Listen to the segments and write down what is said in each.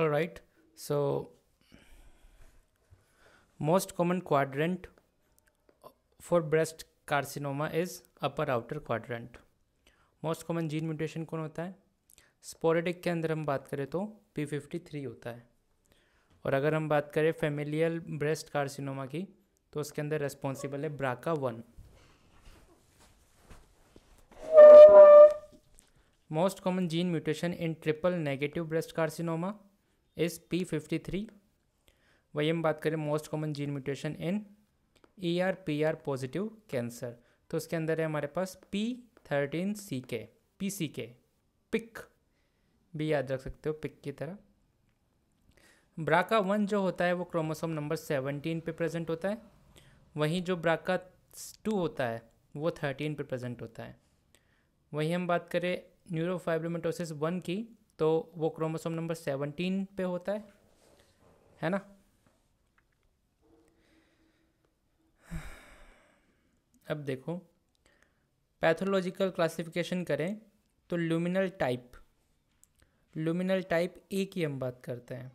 all right so most common quadrant for breast carcinoma is upper outer quadrant most common gene mutation कौन होता है sporadic के अंदर हम बात करें तो पी फिफ्टी थ्री होता है और अगर हम बात करें फेमिलियल ब्रेस्ट कार्सिनोमा की तो उसके अंदर रेस्पॉन्सिबल है BRCA one most common gene mutation in triple negative breast carcinoma is P fifty three वही हम बात करें most common gene mutation in E R P R positive cancer तो उसके अंदर है हमारे पास पी थर्टीन सी के पी सी के पिक भी याद रख सकते हो पिक की तरह ब्राका वन जो होता है वो क्रोमोसोम नंबर सेवनटीन पे प्रेजेंट होता है वहीं जो ब्राका टू होता है वो थर्टीन पे प्रेजेंट होता है वहीं हम बात करें न्यूरोफाइब्रोमेटोसिस वन की तो वो क्रोमोसोम नंबर सेवनटीन पे होता है है ना अब देखो पैथोलॉजिकल क्लासिफिकेशन करें तो luminal type luminal type A की हम बात करते हैं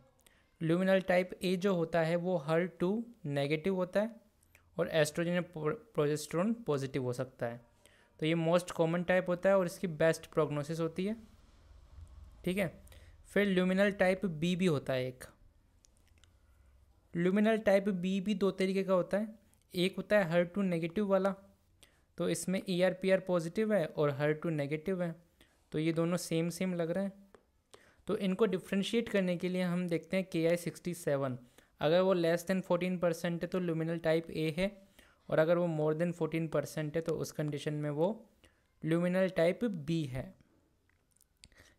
लुमिनल टाइप ए जो होता है वो हर टू नेगेटिव होता है और एस्ट्रोजन प्रोजेस्ट्रोन पॉजिटिव हो सकता है तो ये मोस्ट कॉमन टाइप होता है और इसकी बेस्ट प्रोग्नोसिस होती है ठीक है फिर ल्यूमिनल टाइप बी भी होता है एक ल्यूमिनल टाइप बी भी दो तरीके का होता है एक होता है हर टू नेगेटिव वाला तो इसमें E R P R positive है और हर टू नेगेटिव है तो ये दोनों सेम सेम लग रहे हैं तो इनको डिफ्रेंशिएट करने के लिए हम देखते हैं के आई सिक्सटी सेवन अगर वो लेस देन फोर्टीन परसेंट है तो ल्यूमिनल टाइप ए है और अगर वो मोर देन फोर्टीन परसेंट है तो उस कंडीशन में वो ल्यूमिनल टाइप बी है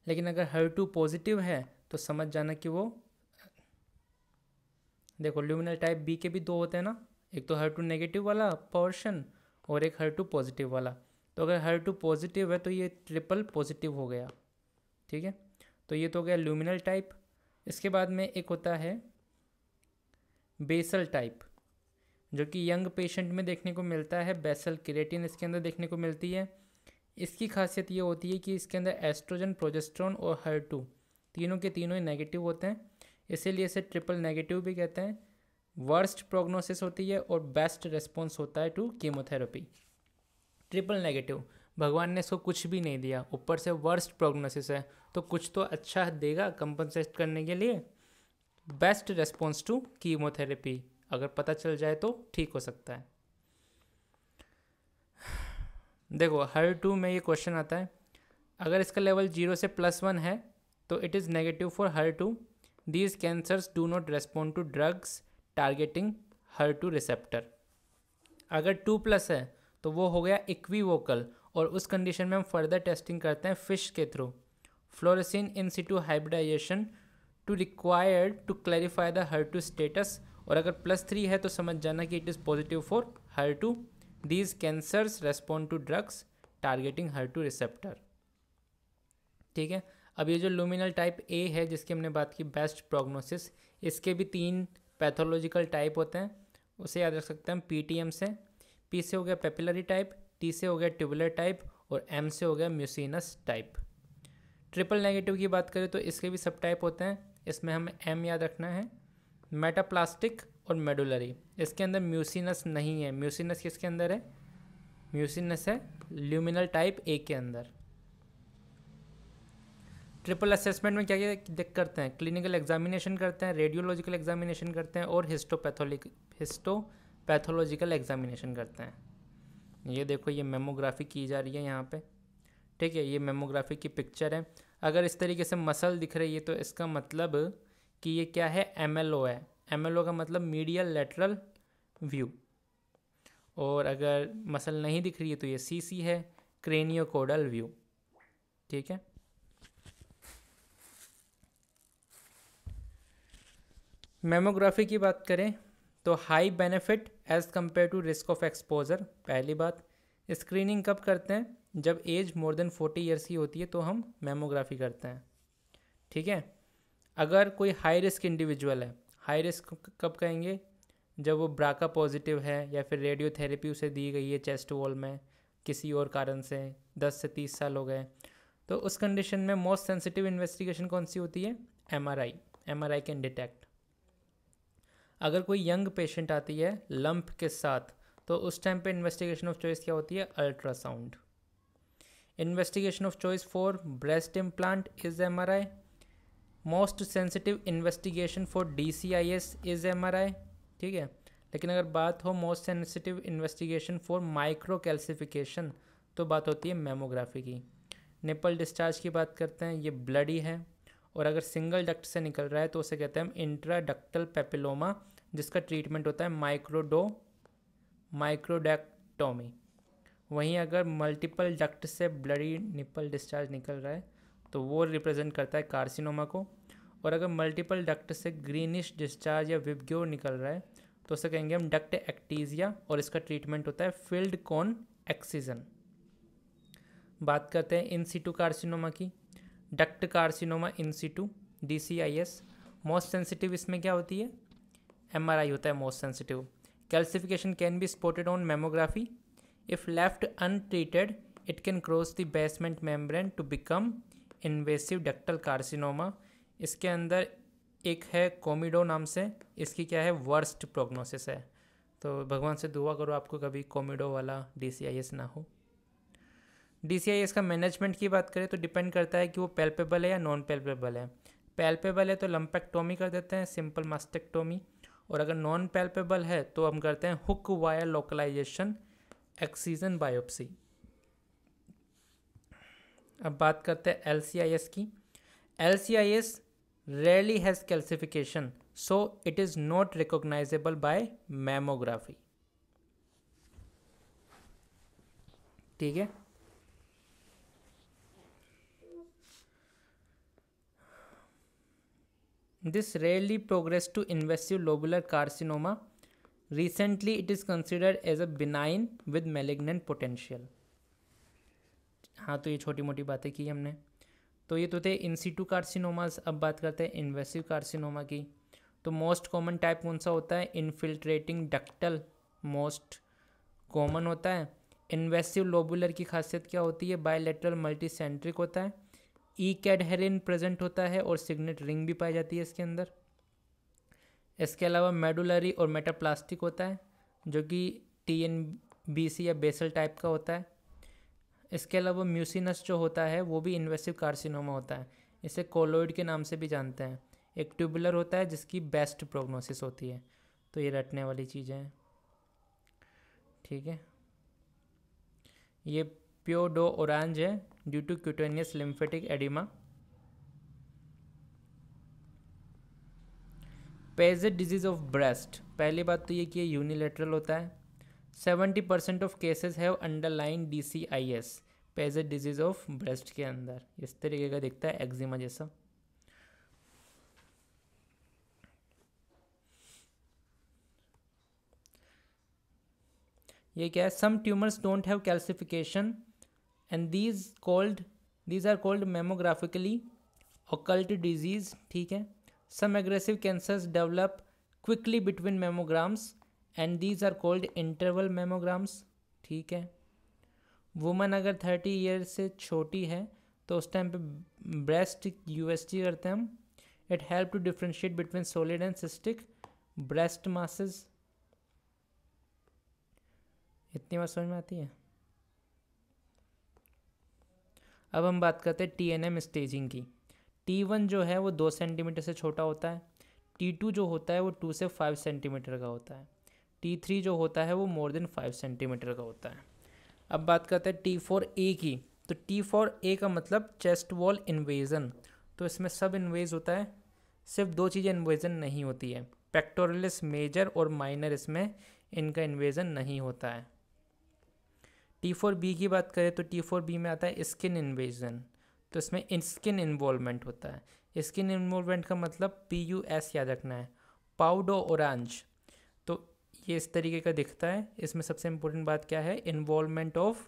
लेकिन अगर हर टू पॉजिटिव है तो समझ जाना कि वो देखो ल्यूमिनल टाइप बी के भी दो होते हैं ना एक तो हर टू नेगेटिव वाला पोर्शन और एक हर टू पॉजिटिव वाला तो अगर हर टू पॉजिटिव है तो ये ट्रिपल पॉजिटिव हो गया ठीक है तो ये तो हो गया ल्यूमिनल टाइप इसके बाद में एक होता है बेसल टाइप जो कि यंग पेशेंट में देखने को मिलता है बेसल क्रिएटिन इसके अंदर देखने को मिलती है इसकी खासियत ये होती है कि इसके अंदर एस्ट्रोजन प्रोजेस्ट्रॉन और हर टू तीनों के तीनों ही नेगेटिव होते हैं इसीलिए इसे ट्रिपल नेगेटिव भी कहते हैं वर्स्ट प्रोग्नोसिस होती है और बेस्ट रिस्पॉन्स होता है टू कीमोथेरेपी ट्रिपल नेगेटिव भगवान ने इसको कुछ भी नहीं दिया ऊपर से वर्स्ट प्रोग्नोसिस है तो कुछ तो अच्छा देगा कंपनसेट करने के लिए बेस्ट रेस्पॉन्स टू कीमोथेरेपी अगर पता चल जाए तो ठीक हो सकता है देखो हर टू में ये क्वेश्चन आता है अगर इसका लेवल जीरो से प्लस वन है तो it is negative for HER two these cancers do not respond to drugs targeting HER two receptor अगर टू प्लस है तो वो हो गया इक्वी वोकल और उस कंडीशन में हम फर्दर टेस्टिंग करते हैं फिश के through fluorescence in situ hybridisation to required to clarify the HER two status और अगर प्लस थ्री है तो समझ जाना कि it is positive for HER two these cancers respond to drugs targeting HER two receptor ठीक है अब ये जो लुमिनल टाइप ए है जिसकी हमने बात की बेस्ट प्रोग्नोसिस इसके भी तीन पैथोलॉजिकल टाइप होते हैं उसे याद रख सकते हैं एम से पी से हो गया पेपिलरी टाइप टी से हो गया ट्यूबुलर टाइप और एम से हो गया म्यूसिनस टाइप ट्रिपल नेगेटिव की बात करें तो इसके भी सब टाइप होते हैं इसमें हमें एम याद रखना है मेटाप्लास्टिक और मेडुलरी इसके अंदर म्यूसिनस नहीं है म्यूसिनस किसके अंदर है म्यूसिनस है ल्यूमिनल टाइप ए के अंदर ट्रिपल असेसमेंट में क्या क्या दिक्कत करते हैं क्लिनिकल एग्जामिनेशन करते हैं रेडियोलॉजिकल एग्जामिनेशन करते हैं और हिस्टोपैथोलिक हिस्टोपैथोलॉजिकल एग्जामिनेशन करते हैं ये देखो ये मेमोग्राफी की जा रही है यहाँ पे ठीक है ये मेमोग्राफी की पिक्चर है अगर इस तरीके से मसल दिख रही है तो इसका मतलब कि ये क्या है एम है एम का मतलब मीडियल लेटरल व्यू और अगर मसल नहीं दिख रही है तो ये सी सी है क्रेनियोकोडल व्यू ठीक है मेमोग्राफी की बात करें तो high benefit as compared to risk of exposure पहली बात स्क्रीनिंग कब करते हैं जब age more than forty years की होती है तो हम मेमोग्राफी करते हैं ठीक है अगर कोई हाई रिस्क इंडिविजुअल है हाई रिस्क कब कहेंगे जब वो ब्राका पॉजिटिव है या फिर रेडियोथेरेपी उसे दी गई है चेस्ट वॉल में किसी और कारण से दस से तीस साल हो गए तो उस कंडीशन में मोस्ट सेंसिटिव इन्वेस्टिगेशन कौन सी होती है M R I M R I can detect अगर कोई यंग पेशेंट आती है लंप के साथ तो उस टाइम पे इन्वेस्टिगेशन ऑफ चॉइस क्या होती है ultrasound investigation of choice for breast implant is M R I most sensitive investigation for D C I S is M R I ठीक है लेकिन अगर बात हो most sensitive investigation for microcalcification तो बात होती है मेमोग्राफी की निपल डिस्चार्ज की बात करते हैं ये ब्लडी है और अगर सिंगल डक्ट से निकल रहा है तो उसे कहते हैं इंट्राडक्टल पेपिलोमा जिसका ट्रीटमेंट होता है माइक्रोडो माइक्रोडेक्टोमी वहीं अगर मल्टीपल डक्ट से ब्लडी निपल डिस्चार्ज निकल रहा है तो वो रिप्रेजेंट करता है कार्सिनोमा को और अगर मल्टीपल डक्ट से ग्रीनिश डिस्चार्ज या विबग्योर निकल रहा है तो उसे कहेंगे हम डक्ट एक्टीजिया और इसका ट्रीटमेंट होता है फील्ड कॉन एक्सीजन बात करते हैं इन सीटू कार्सिनोमा की duct carcinoma in situ D C I S most sensitive इसमें क्या होती है एम आर आई होता है most sensitive calcification can be spotted on mammography if left untreated it can cross the basement membrane to become invasive ductal carcinoma इसके अंदर एक है कोमिडो नाम से इसकी क्या है वर्स्ट प्रोग्नोसिस है तो भगवान से दुआ करो आपको कभी कोमिडो वाला डी ना हो डी का मैनेजमेंट की बात करें तो डिपेंड करता है कि वो पेल्पेबल है या नॉन पेल्पेबल है पेल्पेबल है तो लम्पेक्टोमी कर देते हैं सिंपल मास्टेक्टोमी और अगर नॉन पेल्पेबल है तो हम करते हैं hook wire localisation excision biopsy अब बात करते हैं एल की L rarely has calcification so it is not recognizable by mammography ठीक है this rarely progress to invasive lobular carcinoma recently it is considered as a benign with malignant potential हाँ तो ये छोटी मोटी बातें की हमने तो ये तो थे इंसीटू कार्सिनोमास अब बात करते हैं इन्वेसिव कार्सिनोमा की तो मोस्ट कॉमन टाइप कौन सा होता है इनफिल्ट्रेटिंग डक्टल मोस्ट कॉमन होता है इन्वेसिव लोबुलर की खासियत क्या होती है बायोलेटरल मल्टीसेंट्रिक होता है ई कैडहेरिन प्रेजेंट होता है और सिग्नेट रिंग भी पाई जाती है इसके अंदर इसके अलावा मेडुलरी और मेटाप्लास्टिक होता है जो कि टी एन बी सी या बेसल टाइप का होता है इसके अलावा म्यूसिनस जो होता है वो भी इन्वेसिव कार्सिनोमा होता है इसे कोलोइड के नाम से भी जानते हैं एक ट्यूबुलर होता है जिसकी बेस्ट प्रोग्नोसिस होती है तो ये रटने वाली चीज़ें हैं ठीक है ये प्योडो ओरेंज है due to cutaneous lymphatic oedema Paget disease of breast पहली बात तो ये कि यूनिलेटरल होता है seventy percent of cases have underlying D C I S पेज डिजीज ऑफ ब्रेस्ट के अंदर इस तरीके का दिखता है एक्जिमा जैसा ये क्या है some tumours don't have calcification and these called these are called mammographically occult disease ठीक है some aggressive cancers develop quickly between mammograms and these are called interval mammograms ठीक है वुमन अगर थर्टी ईयर से छोटी है तो उस टाइम पे ब्रेस्ट यूएसजी करते हैं हम it help to differentiate between solid and cystic breast masses इतनी बात समझ में आती है अब हम बात करते हैं टी एन एम स्टेजिंग की टी वन जो है वो दो सेंटीमीटर से छोटा होता है टी टू जो होता है वो टू से फाइव सेंटीमीटर का होता है टी थ्री जो होता है वो मोर देन फाइव सेंटीमीटर का होता है अब बात करते हैं टी फोर ए की तो टी फोर ए का मतलब चेस्ट वॉल इन्वेजन तो इसमें सब इन्वेज होता है सिर्फ दो चीज़ें इन्वेजन नहीं होती है पेक्टोरलिस मेजर और माइनर इसमें इनका इन्वेजन नहीं होता है टी फोर बी की बात करें तो टी फोर बी में आता है स्किन इन्वेजन तो इसमें स्किन इन्वॉलमेंट होता है स्किन इन्वॉलमेंट का मतलब पी यू एस याद रखना है पाउडो ओरेंज ये इस तरीके का दिखता है इसमें सबसे इम्पोर्टेंट बात क्या है involvement of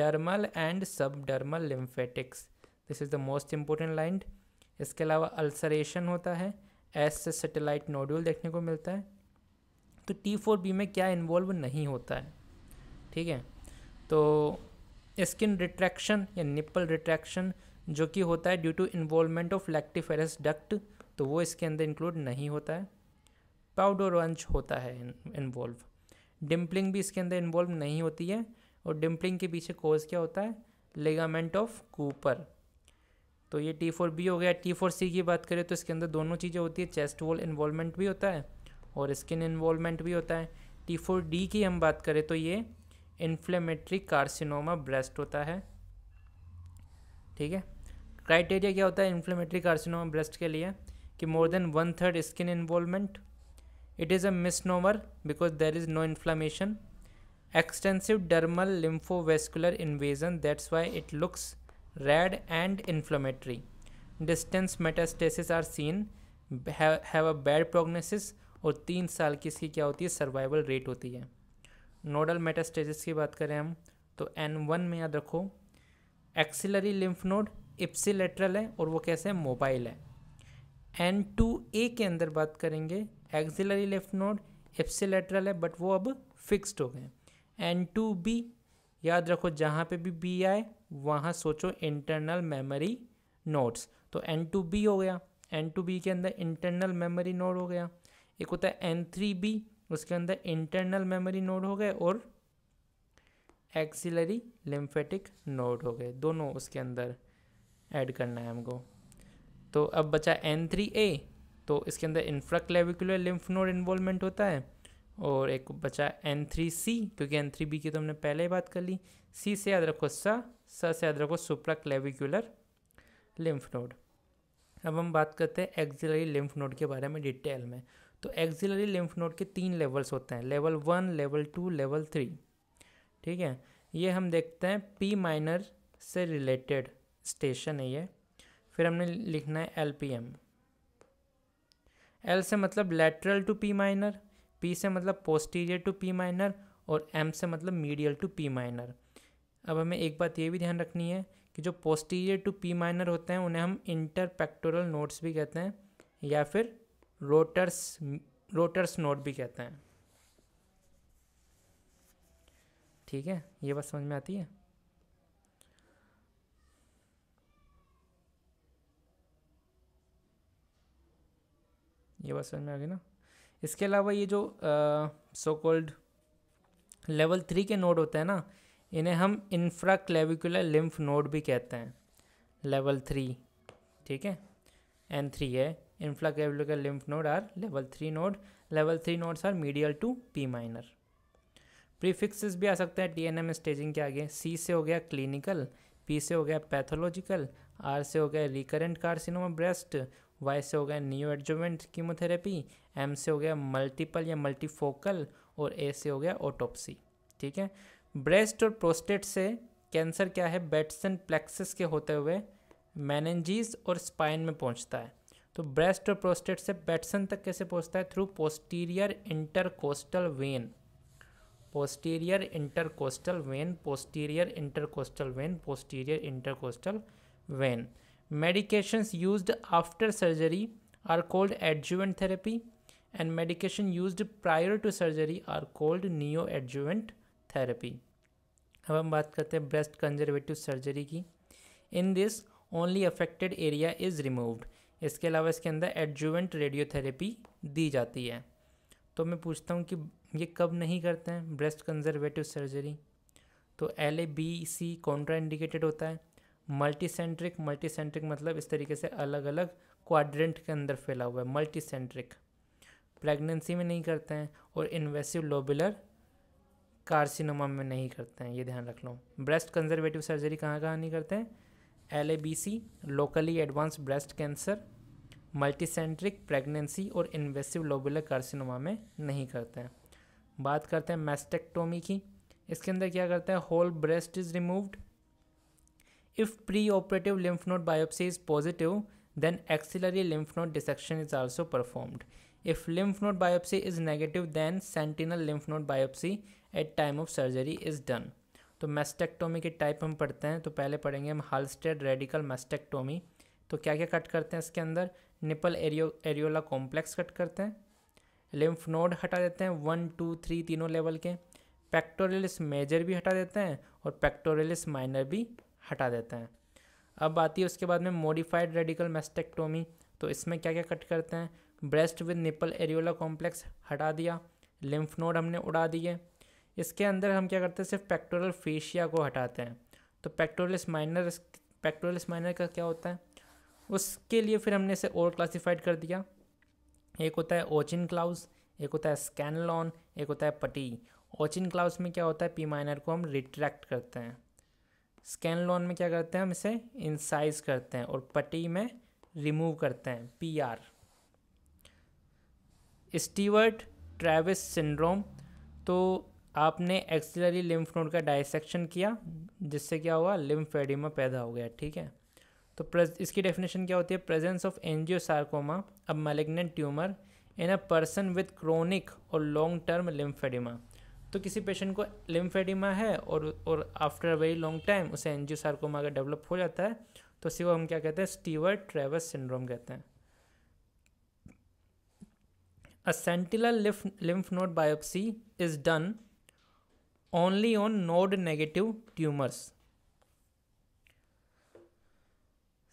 dermal and subdermal lymphatics this is the most important line इसके अलावा अल्सरेशन होता है एस से सेटेलाइट नोड्यूल देखने को मिलता है तो टी फोर बी में क्या इन्वॉल्व नहीं होता है ठीक है तो स्किन रिट्रैक्शन या निप्पल रिट्रैक्शन जो कि होता है due to involvement of lactiferous duct तो वो इसके अंदर इंक्लूड नहीं होता है पाउडर और होता है इन्वॉल्व डिम्पलिंग भी इसके अंदर इन्वॉल्व नहीं होती है और डिम्पलिंग के पीछे कोज क्या होता है लेगामेंट ऑफ कूपर तो ये टी फोर बी हो गया टी फोर सी की बात करें तो इसके अंदर दोनों चीज़ें होती है चेस्ट वॉल इन्वॉल्वमेंट भी होता है और स्किन इन्वॉल्वमेंट भी होता है टी फोर डी की हम बात करें तो ये इन्फ्लेमेटरी कार्सिनोमा ब्रेस्ट होता है ठीक है क्राइटेरिया क्या होता है इन्फ्लेमेटरी कार्सिनोमा ब्रेस्ट के लिए कि more than one third skin involvement It is a misnomer because there is no inflammation. Extensive dermal lymphovascular invasion, that's why it looks red and inflammatory. Distance metastases are seen, have, have a bad prognosis और तीन साल की इसकी क्या होती है survival rate होती है नोडल मेटास्टेजिस की बात करें हम तो एन वन में याद रखो एक्सिलरी लिम्फ नोड इप्सिलेट्रल है और वो कैसे मोबाइल है एन टू ए के अंदर बात करेंगे एक्सिलरी लेफ्ट नोड एफ से लेटरल है बट वो अब फिक्स्ड हो गए एन टू बी याद रखो जहाँ पे भी बी आए वहाँ सोचो इंटरनल मेमोरी नोड्स तो एन टू बी हो गया एन टू बी के अंदर इंटरनल मेमोरी नोड हो गया एक होता है एन थ्री बी उसके अंदर इंटरनल मेमोरी नोड हो गए और एक्सिलरी लिम्फेटिक नोड हो गए दोनों उसके अंदर ऐड करना है हमको तो अब बचा एन थ्री ए तो इसके अंदर क्लेविकुलर लिम्फ नोड इन्वॉल्वमेंट होता है और एक बचा एन थ्री सी क्योंकि एन थ्री बी की तो हमने पहले ही बात कर ली सी से याद रखो सा सा से याद रखो सुप्रा क्लेविकुलर लिम्फ नोड अब हम बात करते हैं एक्जिलरी लिम्फ नोड के बारे में डिटेल में तो एक्जिलरी लिम्फ नोड के तीन लेवल्स होते हैं level one level two level three ठीक है ये हम देखते हैं पी माइनर से रिलेटेड स्टेशन है ये फिर हमने लिखना है एल पी एम एल से मतलब lateral to P minor P से मतलब पोस्टीरियर टू पी माइनर और एम से मतलब मीडियल टू पी माइनर अब हमें एक बात ये भी ध्यान रखनी है कि जो पोस्टीरियर टू पी माइनर होते हैं उन्हें हम इंटरपेक्टोरल नोट्स भी कहते हैं या फिर रोटर्स रोटर्स नोट भी कहते हैं ठीक है ये बात समझ में आती है ये बात समझ में आ गई ना इसके अलावा ये जो सो कॉल्ड लेवल थ्री के नोड होते हैं ना इन्हें हम इन्फ्रा क्लेविकुलर लिम्फ नोड भी कहते हैं लेवल थ्री ठीक है एन थ्री है infraclavicular lymph node are level three node level three nodes are medial to P minor prefixes भी आ सकते हैं एन एम स्टेजिंग के आगे सी से हो गया क्लिनिकल पी से हो गया पैथोलॉजिकल आर से हो गया रिकरेंट कार्सिनोमा ब्रेस्ट वाई से हो गया न्यू एडजमेंट कीमोथेरेपी एम से हो गया मल्टीपल या मल्टीफोकल और ए से हो गया ओटोप्सी ठीक है ब्रेस्ट और प्रोस्टेट से कैंसर क्या है बेट्सन प्लेक्सिस के होते हुए मैनेंजीज और स्पाइन में पहुंचता है तो ब्रेस्ट और प्रोस्टेट से बेट्सन तक कैसे पहुंचता है through posterior intercostal vein posterior intercostal vein posterior intercostal vein posterior intercostal vein medications used after surgery are called adjuvant therapy and medication used prior to surgery are called neoadjuvant therapy अब हम बात करते हैं breast conservative surgery की in this only affected area is removed इसके अलावा इसके अंदर एडजुवेंट रेडियोथेरेपी दी जाती है तो मैं पूछता हूँ कि ये कब नहीं करते हैं ब्रेस्ट कंजर्वेटिव सर्जरी तो L A B C contraindicated होता है मल्टीसेंट्रिक मल्टीसेंट्रिक मतलब इस तरीके से अलग अलग क्वाड्रेंट के अंदर फैला हुआ है मल्टीसेंट्रिक प्रेगनेंसी में नहीं करते हैं और इन्वेसिव लोबुलर कार्सिनोमा में नहीं करते हैं ये ध्यान रख लो ब्रेस्ट कंजर्वेटिव सर्जरी कहाँ कहाँ नहीं करते हैं L locally advance breast cancer multicentric pregnancy और इन्वेसिव लोबुलर कार्सिनोमा में नहीं करते हैं बात करते हैं मैस्टेक्टोमी की इसके अंदर क्या करते हैं whole breast is removed If preoperative lymph node biopsy is positive, then axillary lymph node dissection is also performed. If lymph node biopsy is negative, then sentinel lymph node biopsy at time of surgery is done. तो मेस्टेक्टोमी के type हम पढ़ते हैं तो पहले पढ़ेंगे हम हालस्टेड radical मेस्टेक्टोमी तो क्या क्या कट करते हैं इसके अंदर निपल एरियो एरियोला कॉम्प्लेक्स कट करते हैं लिम्फ नोड हटा देते हैं वन टू थ्री तीनों लेवल के पेक्टोरलिस मेजर भी हटा देते हैं और पेक्टोरलिस माइनर भी हटा देते हैं अब आती है उसके बाद में मॉडिफाइड रेडिकल मेस्टेक्टोमी तो इसमें क्या क्या कट करते हैं breast with nipple areola complex हटा दिया लिम्फ नोड हमने उड़ा दिए इसके अंदर हम क्या करते हैं सिर्फ पेक्टोरल फेशिया को हटाते हैं तो पेक्टोरलिस माइनर पेक्टोरलिस माइनर का क्या होता है उसके लिए फिर हमने इसे और क्लासीफाइड कर दिया एक होता है ओचिन क्लाउस एक होता है स्कैनलॉन एक होता है पटी ओचिन क्लाउस में क्या होता है पी माइनर को हम रिट्रैक्ट करते हैं स्कैन लोन में क्या करते हैं हम इसे इंसाइज करते हैं और पट्टी में रिमूव करते हैं P R Stewart Treves syndrome तो आपने एक्सिलरी लिम्फ नोड का डाइसेक्शन किया जिससे क्या हुआ लिम्फ एडिमा पैदा हो गया ठीक है तो इसकी डेफिनेशन क्या होती है प्रेजेंस ऑफ एनजियोसार्कोमा अब malignant tumour in a person with chronic और लॉन्ग टर्म लिम्फेडिमा तो किसी पेशेंट को लिम्फेडिमा है और और after a very long time उसे एनजियोसार्कोमा अगर डेवलप हो जाता है तो उसी को हम क्या कहते हैं स्टीवर ट्रेवस सिंड्रोम कहते हैं अ लिफ lymph node biopsy is done only on node negative tumours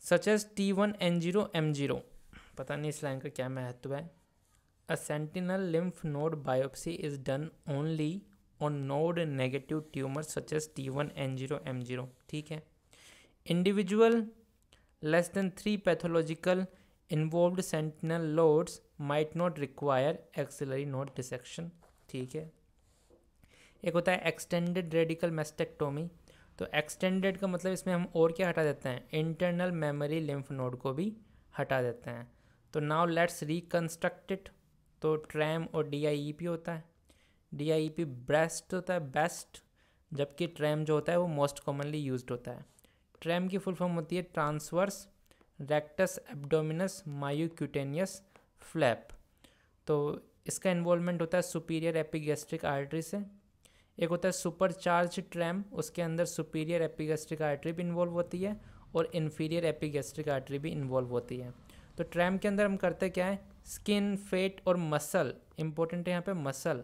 such as T one N zero M zero पता नहीं इस लाइन का क्या महत्व है A sentinel lymph node biopsy is done only on node negative tumors such as T1, N0, M0. ठीक है Individual less than three pathological involved sentinel nodes might not require axillary node dissection. ठीक है एक होता है extended radical mastectomy तो extended का मतलब इसमें हम और क्या हटा देते हैं internal memory lymph node को भी हटा देते हैं तो नाउ लेट्स रिकन्स्ट्रक्ट इट तो ट्रैम और डी e होता है डी बेस्ट e होता है बेस्ट जबकि ट्रैम जो होता है वो मोस्ट कॉमनली यूज होता है ट्रैम की फुल फॉर्म होती है transverse rectus abdominis myocutaneous flap तो इसका इन्वॉल्वमेंट होता है सुपीरियर एपिगेस्ट्रिक आर्टरी से एक होता है सुपर चार्ज ट्रैम उसके अंदर सुपीरियर एपिगेस्ट्रिक आर्टरी भी इन्वॉल्व होती है और इन्फीरियर एपिगेस्ट्रिक आर्टरी भी इन्वॉल्व होती है तो ट्रैम के अंदर हम करते क्या है स्किन फेट और मसल इम्पोर्टेंट है यहाँ पे muscle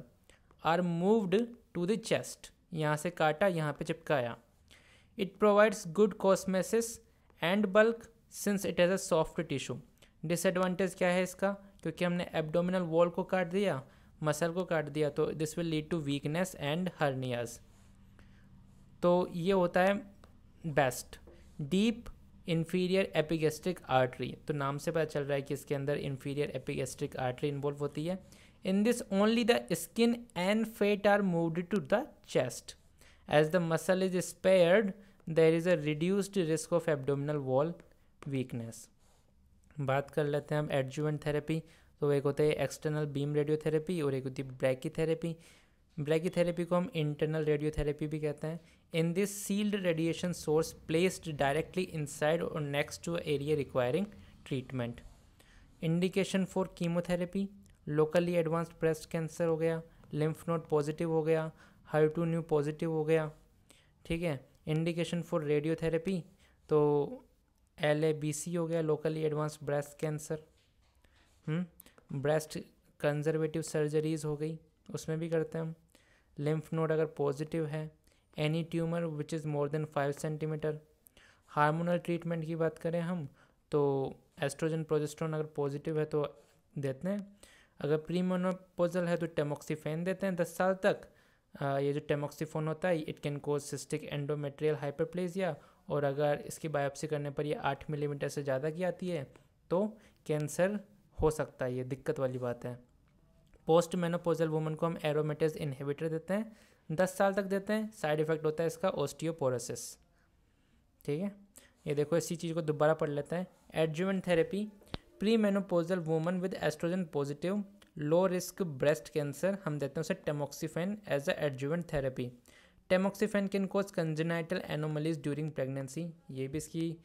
are moved to the chest यहाँ से काटा यहाँ पे चिपकाया it provides good cosmesis and bulk since it has a soft tissue disadvantage क्या है इसका क्योंकि हमने एबडोमिनल वॉल को काट दिया मसल को काट दिया तो this will lead to weakness and hernias तो ये होता है best deep inferior epigastric artery तो नाम से पता चल रहा है कि इसके अंदर इन्फीरियर एपिगेस्ट्रिक आर्टरी इन्वॉल्व होती है in this only the skin and fat are moved to the chest as the muscle is spared there is a reduced risk of abdominal wall weakness बात कर लेते हैं हम एडजुवेंट थेरेपी तो एक होता है एक्सटर्नल बीम रेडियोथेरेपी और एक होती है ब्रैकी थेरेपी ब्रैकी थेरेपी को हम इंटरनल रेडियोथेरेपी भी कहते हैं in this sealed radiation source placed directly inside or next to area requiring treatment indication for chemotherapy locally advanced breast cancer हो गया lymph node positive हो गया हर टू न्यू पॉजिटिव हो गया ठीक है इंडिकेशन फॉर रेडियोथेरेपी तो एल ए बी सी हो गया locally advance breast cancer breast conservative surgeries हो गई उसमें भी करते हैं हम लिम्फ नोड अगर पॉजिटिव है any tumour which is more than five centimetre hormonal treatment की बात करें हम तो एस्ट्रोजन प्रोजेस्ट्रॉन अगर पॉजिटिव है तो देते हैं अगर प्रीमोनोपोजल है तो टेमोक्सीफेन देते हैं दस साल तक आ, ये जो टेमोक्सीफोन होता है it can cause cystic endometrial hyperplasia और अगर इसकी बायोप्सी करने पर ये आठ मिलीमीटर से ज़्यादा की आती है तो कैंसर हो सकता है ये दिक्कत वाली बात है पोस्ट मेनोपोजल वुमन को हम एरोमेटेज इन्हीबिटर देते हैं दस साल तक देते हैं साइड इफेक्ट होता है इसका ओस्टियोपोरोसिस ठीक है ये देखो इसी चीज़ को दोबारा पढ़ लेते हैं adjuvant therapy premenopausal woman with oestrogen positive low risk breast cancer हम देते हैं उसे tamoxifen as a adjuvant therapy tamoxifen can cause congenital anomalies during pregnancy ये भी इसकी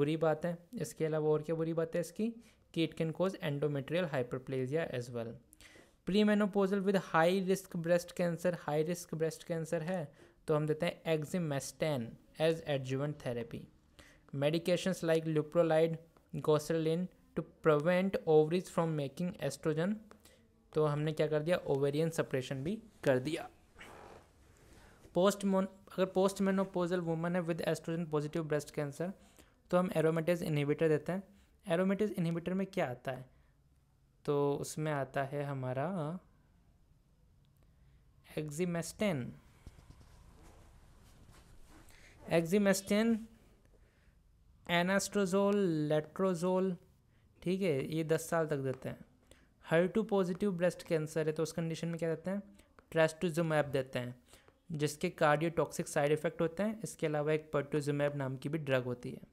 बुरी बात है इसके अलावा और क्या बुरी बात है इसकी कि it can cause endometrial hyperplasia as well premenopausal with high risk breast cancer high risk breast cancer है तो हम देते हैं exemestane as adjuvant therapy medication like leuprolide goserelin to prevent ovaries from making oestrogen तो हमने क्या कर दिया ओवेरियन सप्रेशन भी कर दिया पोस्ट अगर पोस्ट मेनोपोजल वुमन है with oestrogen positive breast cancer तो हम एरोमेटेज इनहिबिटर देते हैं एरोमेटेज इनहिबिटर में क्या आता है तो उसमें आता है हमारा एग्जीमेस्टेन एग्जीमेस्टेन एनास्ट्रोजोल लेट्रोजोल ठीक है ये दस साल तक देते हैं HER two positive breast cancer है तो उस कंडीशन में क्या देते हैं ट्रेस्टोजुमैब देते हैं जिसके कार्डियोटॉक्सिक साइड इफ़ेक्ट होते हैं इसके अलावा एक पर्टोजुमैब नाम की भी ड्रग होती है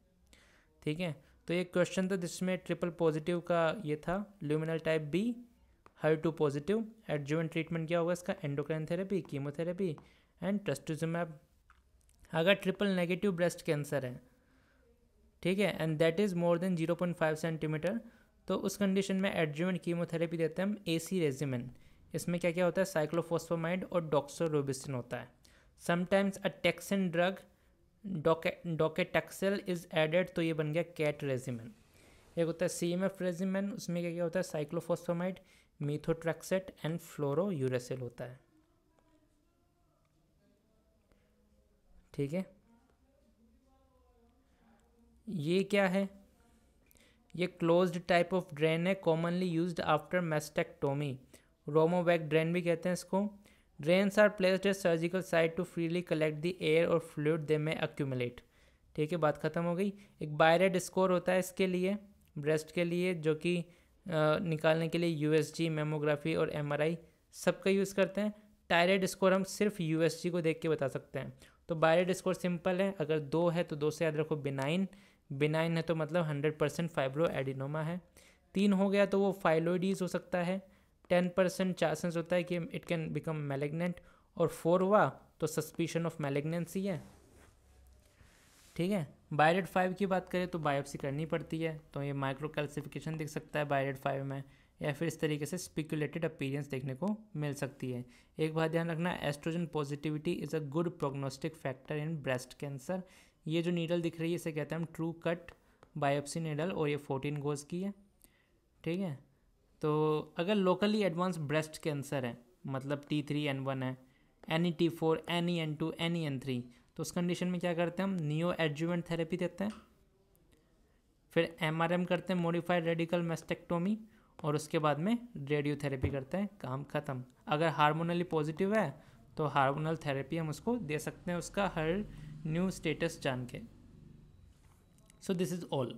ठीक है तो ये क्वेश्चन था जिसमें ट्रिपल पॉजिटिव का ये था luminal type B HER two positive adjuvant treatment क्या होगा इसका endocrine therapy chemotherapy and trastuzumab अगर ट्रिपल नेगेटिव ब्रेस्ट कैंसर है ठीक है and that is more than zero point five centimetre तो उस कंडीशन में एडजुवेंट कीमोथेरेपी देते हैं हम ए सी रेजिमिन इसमें क्या क्या होता है साइक्लोफोस्फोमाइड और डॉक्सोरोबिसिन होता है sometimes a taxane drug docetaxel is added तो ये बन गया कैट रेजिमेन एक होता है सी एम एफ रेजिमेन उसमें क्या क्या होता है साइक्लोफोस्फोमाइड मीथोट्रक्सेट एंड फ्लोरो यूरेसिल होता है ठीक है ये क्या है ये क्लोज्ड टाइप ऑफ ड्रेन है commonly used after mastectomy Romovac drain भी कहते हैं इसको drains are placed at surgical site to freely collect the air और फ्लूड दे में अक्यूमलेट ठीक है बात ख़त्म हो गई एक बायरेड स्कोर होता है इसके लिए ब्रेस्ट के लिए जो कि निकालने के लिए जी मेमोग्राफी और एमआरआई सबका यूज़ करते हैं टायरेड स्कोर हम सिर्फ जी को देख के बता सकते हैं तो बायरेड स्कोर सिंपल है अगर दो है तो दो से याद रखो बिनाइन बिनाइन है तो मतलब हंड्रेड परसेंट फाइब्रो एडिनोमा है तीन हो गया तो वो फाइलोइडीज हो सकता है टेन परसेंट चांसेस होता है कि इट कैन बिकम मेलेग्नेंट और फोर हुआ तो सस्पिशन ऑफ मेलेग्नेंसी है ठीक है बायरेड फाइव की बात करें तो बायोप्सी करनी पड़ती है तो ये माइक्रो कैल्सिफिकेशन दिख सकता है बायरेड फाइव में या फिर इस तरीके से स्पिकुलेटेड अपीरियंस देखने को मिल सकती है एक बात ध्यान रखना oestrogen positivity is a good prognostic factor in breast cancer ये जो नीडल दिख रही है इसे कहते हैं हम ट्रू कट बायोप्सी नीडल और ये फोर्टीन गोज की है ठीक है तो अगर लोकली एडवांस ब्रेस्ट कैंसर है मतलब टी थ्री एन वन है any T four any N two any N three तो उस कंडीशन में क्या करते हैं हम नियो एडजुवेंट थेरेपी देते हैं फिर एम आर एम करते हैं मॉडिफाइड रेडिकल मेस्टेक्टोमी और उसके बाद में रेडियोथेरेपी करते हैं काम ख़त्म अगर हार्मोनली पॉजिटिव है तो हार्मोनल थेरेपी हम उसको दे सकते हैं उसका हर न्यू स्टेटस जान के सो दिस इज़ ऑल